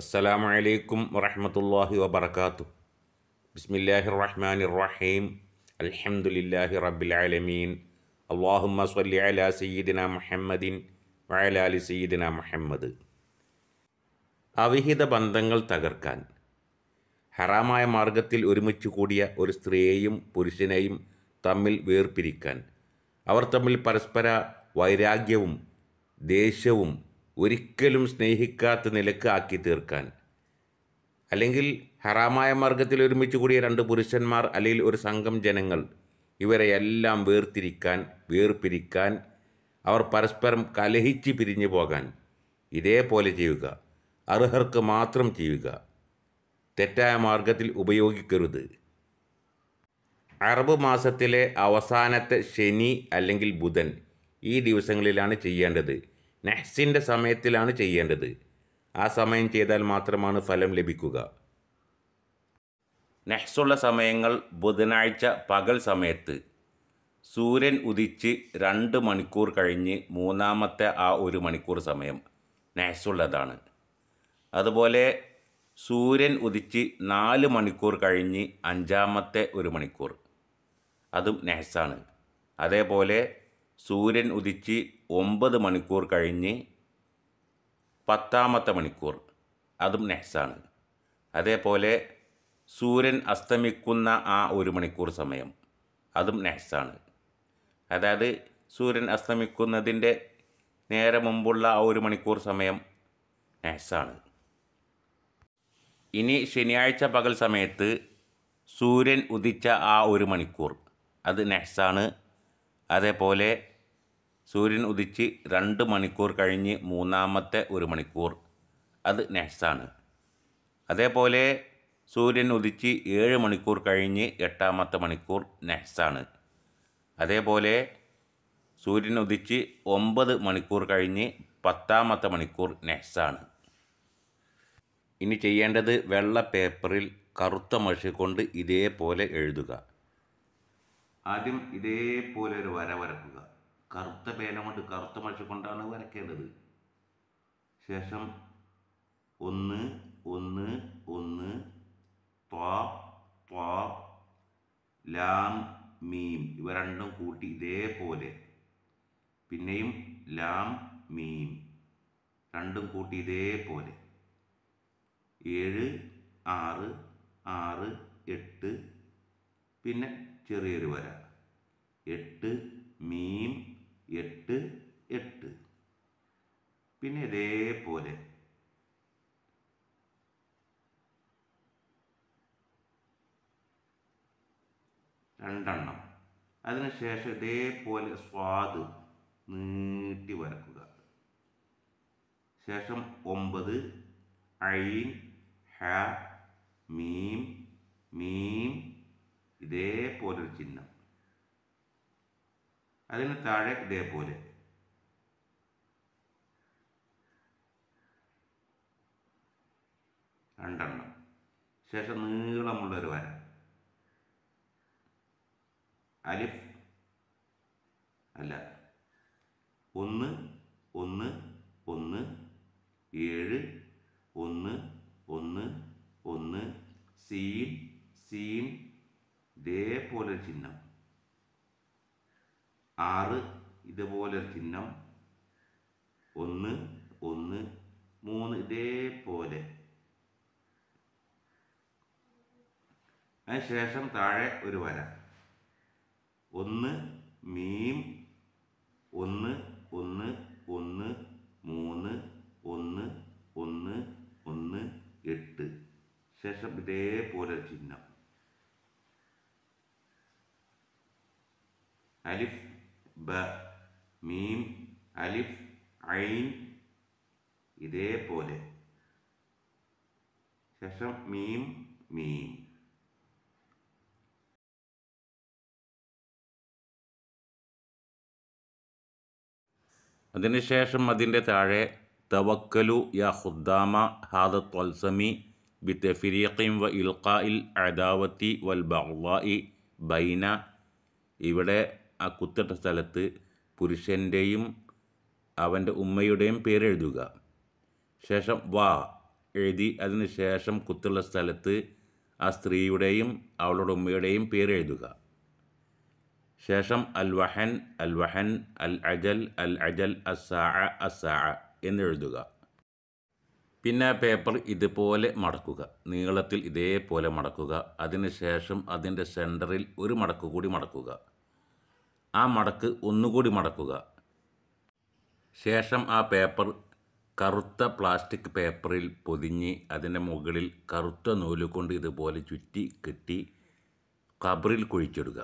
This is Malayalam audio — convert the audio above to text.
അസ്സലാമു അലൈക്കും വറഹമത്തല്ലാഹി വബർക്കാത്തു ബിസ്മില്ലാഹി റഹ്മാൻ റഹീം അൽഹംദുലില്ലാഹി റബ്ബിൽ ആലമീൻ അള്ളാഹുമ്മ സല്ലി അലാ സയ്യിദിന മുഹമ്മദിൻ വയലാലി സയ്യിദിന മുഹമ്മദ് അവിഹിത ബന്ധങ്ങൾ തകർക്കാൻ ഹറാമായ മാർഗത്തിൽ ഒരുമിച്ച് കൂടിയ ഒരു സ്ത്രീയെയും പുരുഷനെയും തമ്മിൽ വേർപിരിക്കാൻ അവർ തമ്മിൽ പരസ്പര വൈരാഗ്യവും ദേഷ്യവും ഒരിക്കലും സ്നേഹിക്കാത്ത നിലക്ക് ആക്കി തീർക്കാൻ അല്ലെങ്കിൽ ഹറാമായ മാർഗത്തിൽ ഒരുമിച്ച് കൂടിയ രണ്ട് പുരുഷന്മാർ അല്ലെങ്കിൽ ഒരു സംഘം ജനങ്ങൾ ഇവരെയെല്ലാം വേർതിരിക്കാൻ വേർപിരിക്കാൻ അവർ പരസ്പരം കലഹിച്ച് പിരിഞ്ഞു പോകാൻ ഇതേപോലെ ചെയ്യുക അർഹർക്ക് മാത്രം ചെയ്യുക തെറ്റായ മാർഗത്തിൽ ഉപയോഗിക്കരുത് അറബ് മാസത്തിലെ അവസാനത്തെ ശനി അല്ലെങ്കിൽ ബുധൻ ഈ ദിവസങ്ങളിലാണ് ചെയ്യേണ്ടത് നെഹ്സിൻ്റെ സമയത്തിലാണ് ചെയ്യേണ്ടത് ആ സമയം ചെയ്താൽ മാത്രമാണ് ഫലം ലഭിക്കുക നെഹ്സുള്ള സമയങ്ങൾ ബുധനാഴ്ച പകൽ സമയത്ത് സൂര്യൻ ഉദിച്ച് രണ്ട് മണിക്കൂർ കഴിഞ്ഞ് മൂന്നാമത്തെ ആ ഒരു മണിക്കൂർ സമയം നെഹ്സുള്ളതാണ് അതുപോലെ സൂര്യൻ ഉദിച്ച് നാല് മണിക്കൂർ കഴിഞ്ഞ് അഞ്ചാമത്തെ ഒരു മണിക്കൂർ അതും നെഹ്സാണ് അതേപോലെ സൂര്യൻ ഉദിച്ച് ഒമ്പത് മണിക്കൂർ കഴിഞ്ഞ് പത്താമത്തെ മണിക്കൂർ അതും നെഹ്സാണ് അതേപോലെ സൂര്യൻ അസ്തമിക്കുന്ന ആ ഒരു മണിക്കൂർ സമയം അതും നെഹ്സാണ് അതായത് സൂര്യൻ അസ്തമിക്കുന്നതിൻ്റെ നേരെ മുമ്പുള്ള ആ ഒരു മണിക്കൂർ സമയം നെഹ്സാണ് ഇനി ശനിയാഴ്ച പകൽ സമയത്ത് സൂര്യൻ ഉദിച്ച ആ ഒരു മണിക്കൂർ അത് നെഹ്സാണ് അതേപോലെ സൂര്യൻ ഉദിച്ച് രണ്ട് മണിക്കൂർ കഴിഞ്ഞ് മൂന്നാമത്തെ ഒരു മണിക്കൂർ അത് നെക്സ്റ്റാണ് അതേപോലെ സൂര്യൻ ഉദിച്ച് ഏഴ് മണിക്കൂർ കഴിഞ്ഞ് എട്ടാമത്തെ മണിക്കൂർ നെക്സ്റ്റാണ് അതേപോലെ സൂര്യൻ ഉദിച്ച് ഒമ്പത് മണിക്കൂർ കഴിഞ്ഞ് പത്താമത്തെ മണിക്കൂർ നെക്സ്റ്റാണ് ഇനി ചെയ്യേണ്ടത് വെള്ള പേപ്പറിൽ കറുത്ത മഷി കൊണ്ട് ഇതേപോലെ എഴുതുക ആദ്യം ഇതേപോലെ ഒരു വര വരക്കുക കറുത്ത പേന കൊണ്ട് കറുത്ത മഷി കൊണ്ടാണ് വരയ്ക്കേണ്ടത് ശേഷം ഒന്ന് ഒന്ന് ഒന്ന് ത്വാ ത്വാ ലാം മീം ഇവ രണ്ടും കൂട്ടി ഇതേപോലെ പിന്നെയും ലാം മീം രണ്ടും കൂട്ടി ഇതേപോലെ ഏഴ് ആറ് ആറ് എട്ട് പിന്നെ ചെറിയൊരു വര എട്ട് മീം എട്ട് എട്ട് പിന്നെ ഇതേപോലെ രണ്ടെണ്ണം അതിനുശേഷം ഇതേപോലെ സ്വാദ് നീട്ടി വരക്കുക ശേഷം ഒമ്പത് ഐൻ ഹ മീം മീം ഇതേപോലൊരു ചിഹ്നം അതിന് താഴെ ഇതേപോലെ രണ്ടെണ്ണം ശേഷം നീളമുള്ള ഒരു വര അലിഫ് അല്ല ഒന്ന് ഒന്ന് ഒന്ന് ഏഴ് ഒന്ന് ഒന്ന് ഒന്ന് സീൻ സീൻ ഇതേപോലെ ചിഹ്നം ഒന്ന് ഒന്ന് മൂന്ന് ഇതേപോലെ അതിനുശേഷം താഴെ ഒരു വര ഒന്ന് മീം ഒന്ന് ഒന്ന് ഒന്ന് മൂന്ന് ഒന്ന് ഒന്ന് ഒന്ന് എട്ട് ശേഷം ഇതേപോലെ ചിഹ്നം അലിഫ് ബ മീം അലിഫ് ഐൻ ഇതേപോലെ ശേഷം മീം മീം അതിനുശേഷം അതിൻ്റെ താഴെ തവക്കലു യ ഹുദ്ദാമ ഹാദ ത്വൽസമി ബി തെഫിരീഖിം വ ഇൽ അദാവത്തി വൽ ബഹ്വായി ബൈന ഇവിടെ ആ കുത്തിട്ട സ്ഥലത്ത് പുരുഷൻ്റെയും അവൻ്റെ ഉമ്മയുടെയും പേരെഴുതുക ശേഷം വാ എഴുതി അതിന് ശേഷം കുത്തുള്ള സ്ഥലത്ത് ആ സ്ത്രീയുടെയും അവളുടെ ഉമ്മയുടെയും പേരെഴുതുക ശേഷം അൽ വഹൻ അൽ വഹൻ അൽ അജൽ അൽ അജൽ അസാ അസാ എന്നെഴുതുക പിന്നെ പേപ്പർ ഇതുപോലെ മടക്കുക നീളത്തിൽ ഇതേപോലെ മടക്കുക അതിനുശേഷം അതിൻ്റെ സെൻറ്ററിൽ ഒരു മടക്ക് കൂടി മടക്കുക ആ മടക്ക് ഒന്നുകൂടി മടക്കുക ശേഷം ആ പേപ്പർ കറുത്ത പ്ലാസ്റ്റിക് പേപ്പറിൽ പൊതിഞ്ഞ് അതിൻ്റെ മുകളിൽ കറുത്ത നൂലുകൊണ്ട് ഇതുപോലെ ചുറ്റി കെട്ടി ഖബറിൽ കുഴിച്ചിടുക